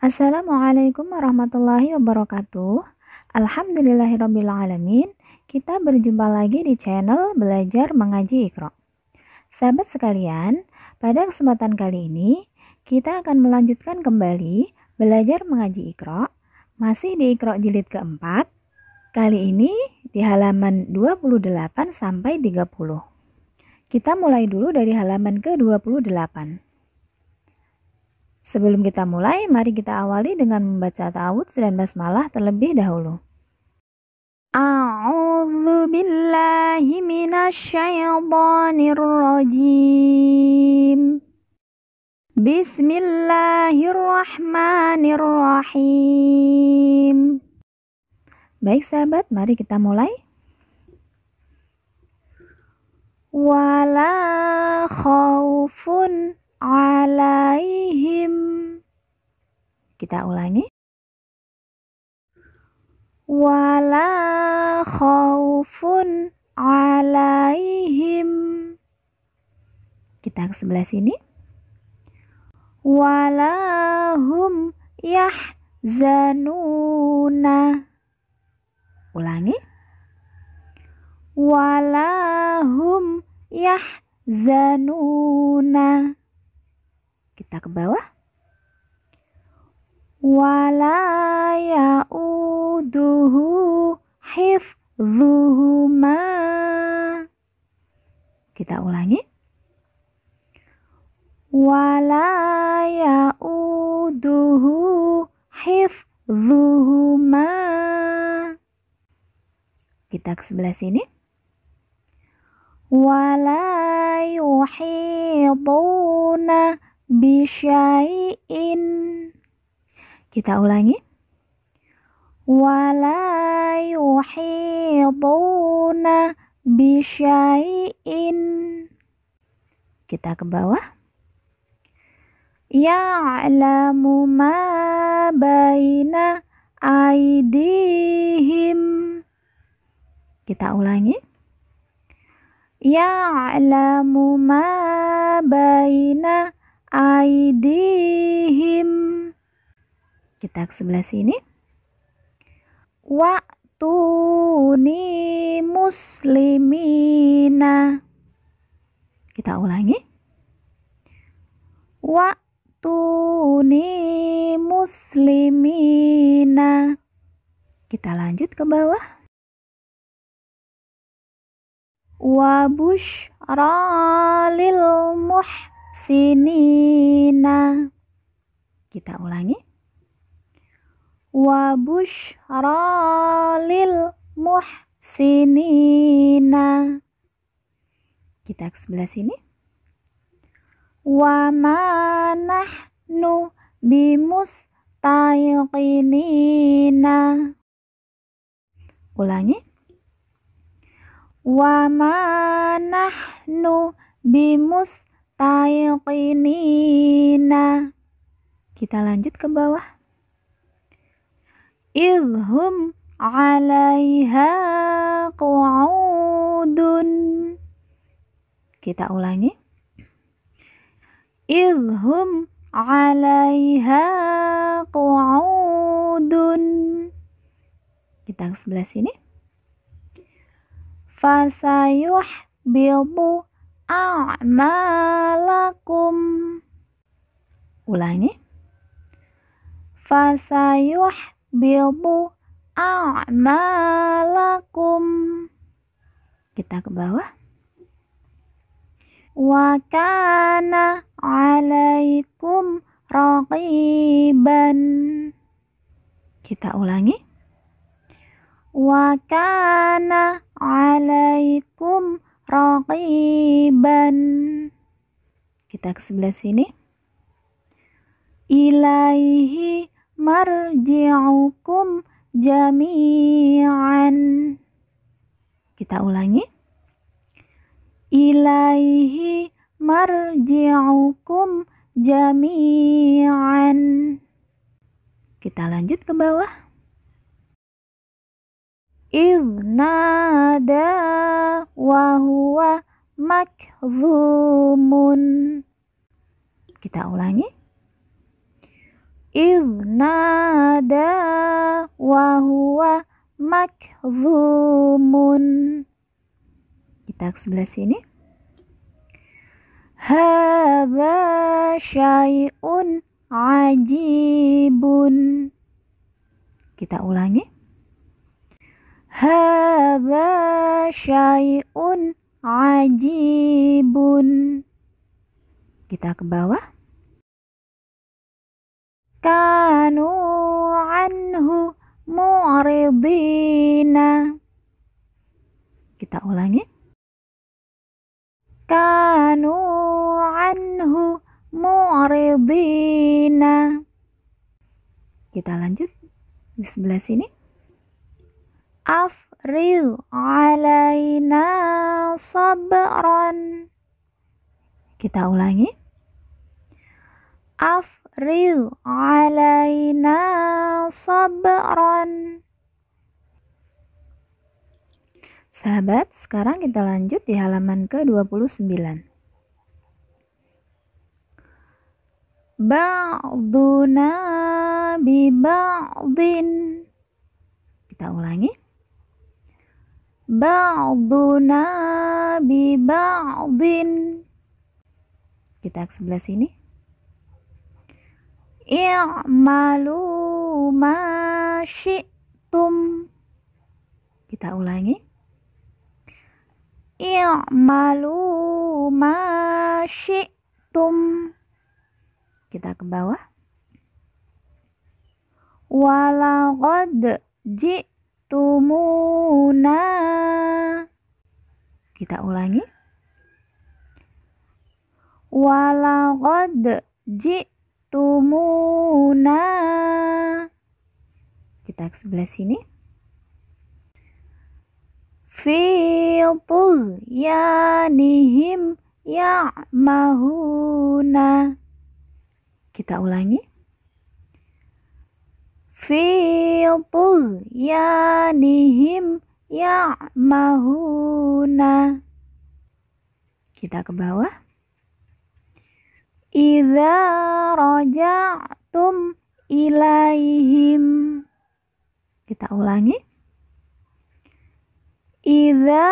Assalamualaikum warahmatullahi wabarakatuh. Alhamdulillahirrabbilalamin. Kita berjumpa lagi di channel Belajar Mengaji Iqra. Sahabat sekalian, pada kesempatan kali ini, kita akan melanjutkan kembali Belajar Mengaji Iqra, masih di Iqra Jilid keempat, kali ini di halaman 28 sampai 30. Kita mulai dulu dari halaman ke-28. Sebelum kita mulai, mari kita awali dengan membaca ta'awudz dan basmalah terlebih dahulu. A'udzu billahi minasyaitonir rajim. Bismillahirrahmanirrahim. Baik sahabat, mari kita mulai. Wala khaufun alaihi kita ulangi. Wala khaufun alaihim. Kita ke sebelah sini. Walahum yahzanuna. Ulangi. Walahum yahzanuna. Kita ke bawah. ولا يؤوده hifzuhuma kita ulangi wala ya'uduhu hifzuhuma kita ke sebelah sini wala yuhiduna bisyai'in kita ulangi. Wala yuhiduna bisyai'in. Kita ke bawah. Ya'lamu ma baina aidihim. Kita ulangi. Ya'lamu ma baina aidihim. Kita ke sebelah sini. Waktu Waktuni muslimina. Kita ulangi. Waktu Waktuni muslimina. Kita lanjut ke bawah. Wabushra lil muhsinina. Kita ulangi wa bushra lil muhsinina kita ke sebelah sini wa nu bimus tayqinina ulangi wa nu bimus tayqinina kita lanjut ke bawah idhum alaiha qu'udun kita ulangi idhum alaiha qu'udun kita ke sebelah sini fasayuh bilbu a'malakum ulangi fasayuh bilbu a'malakum kita ke bawah wa kana 'alaikum raqiban kita ulangi wa kana 'alaikum raqiban kita ke sebelah sini ilaihi marji'ukum jami'an kita ulangi ilaihi marji'ukum jami'an kita lanjut ke bawah idnada wa huwa makzumun kita ulangi إذ wa huwa makzumun. Kita ke sebelah sini. Hadza syai'un ajibun. Kita ulangi. Hadza syai'un ajibun. Kita ke bawah. Kanu anhu mu'ridina kita ulangi kanu anhu mu'ridina kita lanjut di sebelah sini afril alaina sabran kita ulangi af a'rid 'alaina sabran Sahabat, sekarang kita lanjut di halaman ke-29. Ba'duna bi ba'din. Kita ulangi. Ba'duna bi ba'din. Kita ke sebelah sini i'malu ma syi'tum kita ulangi i'malu ma syi'tum kita ke bawah walaqad ji'tumuna kita ulangi walaqad ji'tumuna tumuna kita ke sebelah sini fi ya mahuna, kita ulangi fi ya mahuna, kita ke bawah idza raja'tum ilaihim kita ulangi idza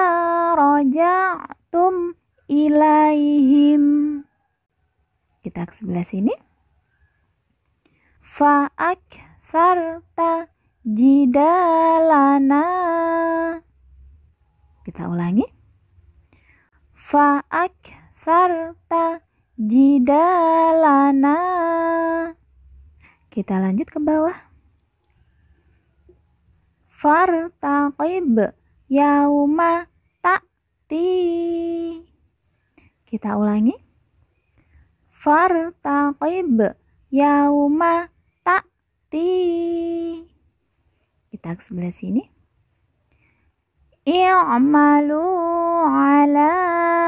raja'tum ilaihim kita ke sebelah sini fa'ak sarta jidalana kita ulangi fa'ak sarta jidalana kita lanjut ke bawah fartaqib yauma ta'ti kita ulangi fartaqib yauma ta'ti kita ke sebelah sini i'malu ala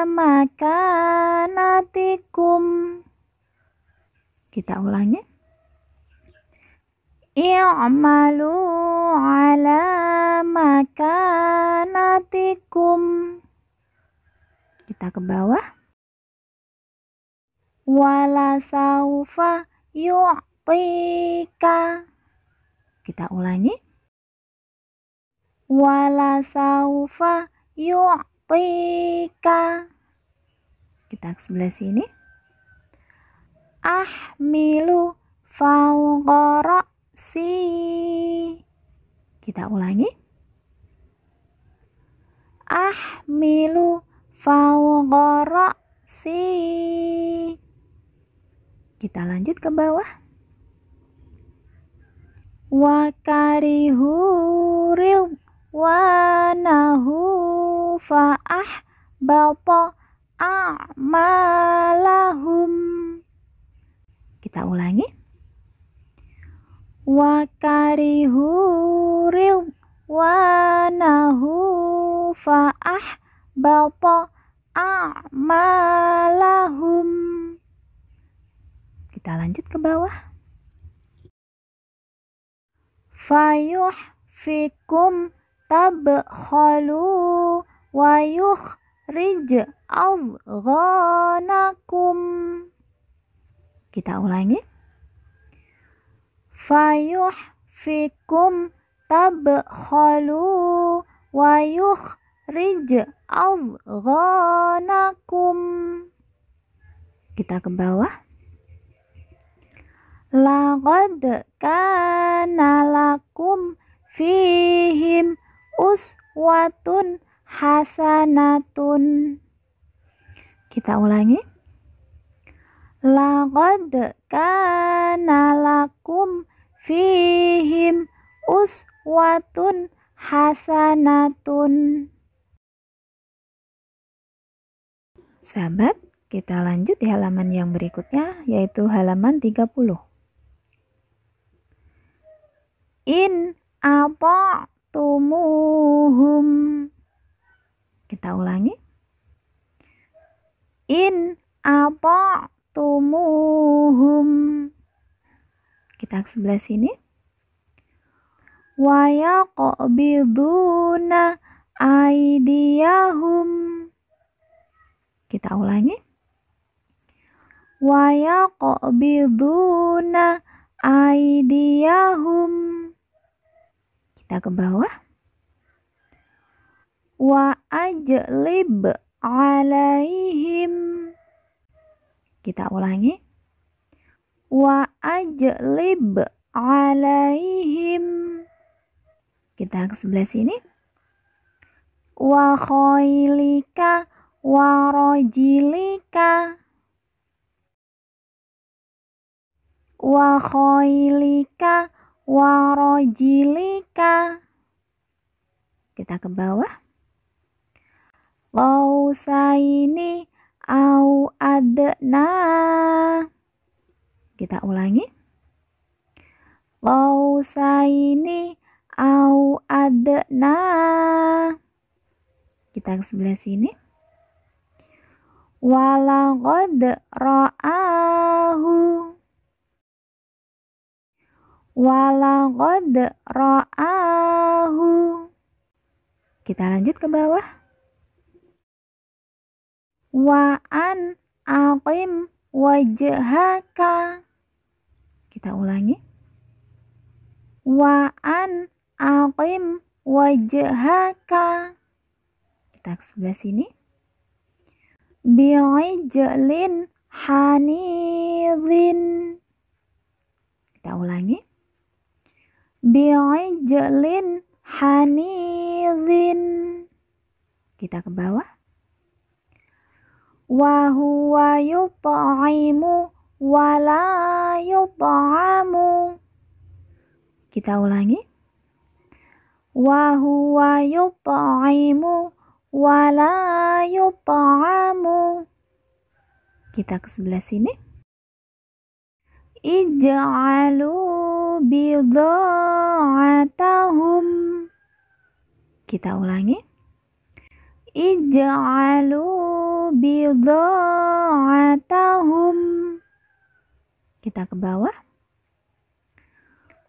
makanatikum kita ulangi i'malu ala makanatikum kita ke bawah wala saufa yu'tika kita ulangi walasaufa yu'tika kita ke sebelah sini ahmilu fawqara si kita ulangi ahmilu fawqara si kita lanjut ke bawah wakarihu wa nahu fa'ah balpo a'malahum kita ulangi wa karihu ril wa nahu fa'ah balpo a'malahum kita lanjut ke bawah fayuh fikum tabkhalu wa yukhrij adghanakum kita ulangi fayuh fikum tabkhalu wa yukhrij adghanakum kita ke bawah laqad kana lakum fihim uswatun hasanatun. Kita ulangi. Laqad kana lakum fihim uswatun hasanatun. Sahabat, kita lanjut di halaman yang berikutnya yaitu halaman 30. In apa tumuhum kita ulangi in apa tumuhum kita ke sebelah sini biduna aidiyahum kita ulangi biduna aidiyahum kita ke bawah. Wa ajlib alaihim. Kita ulangi. Wa ajlib alaihim. Kita ke sebelah sini. Wa khailika wa rajilika. Wa khailika warojilika. Kita ke bawah. Lausaini au adna. Kita ulangi. Lausaini au adna. Kita ke sebelah sini. Walangod ra'ahu walaqad ra'ahu. Kita lanjut ke bawah. Wa an aqim wajhaka. Kita ulangi. Wa an aqim wajhaka. Kita ke sebelah sini. Bi'ijlin hanidhin. Kita ulangi bi'ijlin hanidhin kita ke bawah wa huwa yut'imu wa la yut'amu kita ulangi wa huwa yut'imu wa la yut'amu kita ke sebelah sini ij'alu bidha'atahum kita ulangi ij'alu bidha'atahum kita ke bawah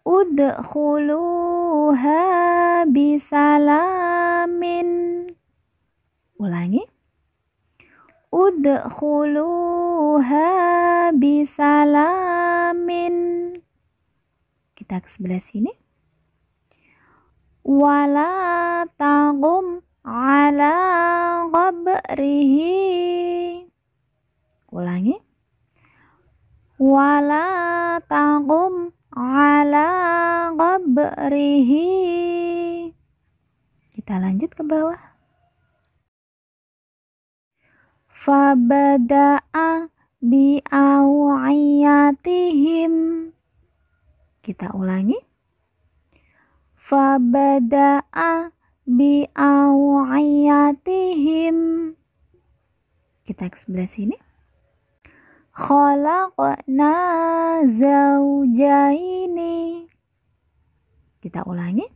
udkhuluha bisalamin ulangi udkhuluha bisalamin kita ke sebelah sini wala tagum ala qabrihi ulangi wala tagum ala qabrihi kita lanjut ke bawah fabada'a bi'awiyatihim kita ulangi. Fabada'a bi'awiyatihim. Kita ke sebelah sini. Khalaqna zawjaini. Kita ulangi.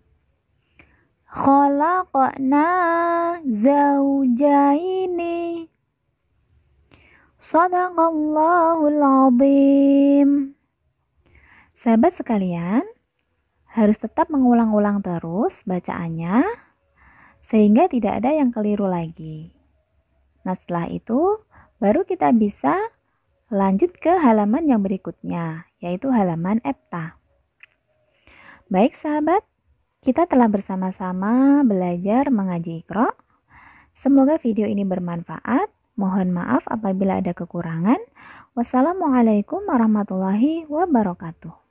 Khalaqna zawjaini. Sadaqallahul azim. Sahabat sekalian, harus tetap mengulang-ulang terus bacaannya sehingga tidak ada yang keliru lagi. Nah, setelah itu baru kita bisa lanjut ke halaman yang berikutnya, yaitu halaman Epta. Baik sahabat, kita telah bersama-sama belajar mengaji Iqra. Semoga video ini bermanfaat. Mohon maaf apabila ada kekurangan. Wassalamualaikum warahmatullahi wabarakatuh.